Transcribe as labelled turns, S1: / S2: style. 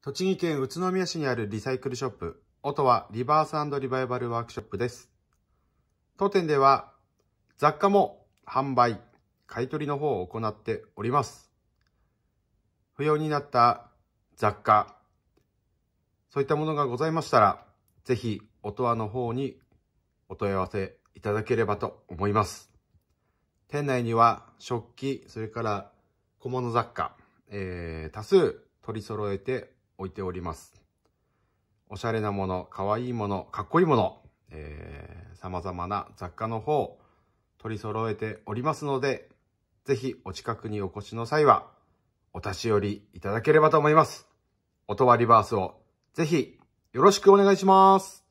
S1: 栃木県宇都宮市にあるリサイクルショップ、音はリバースリバイバルワークショップです。当店では雑貨も販売、買取の方を行っております。不要になった雑貨、そういったものがございましたら、ぜひ音羽の方にお問い合わせいただければと思います。店内には食器、それから小物雑貨、えー、多数取り揃えて置いております。おしゃれなもの、かわいいもの、かっこいいもの、えー、様々な雑貨の方、取り揃えておりますので、ぜひお近くにお越しの際は、お立ち寄りいただければと思います。音はリバースをぜひよろしくお願いします。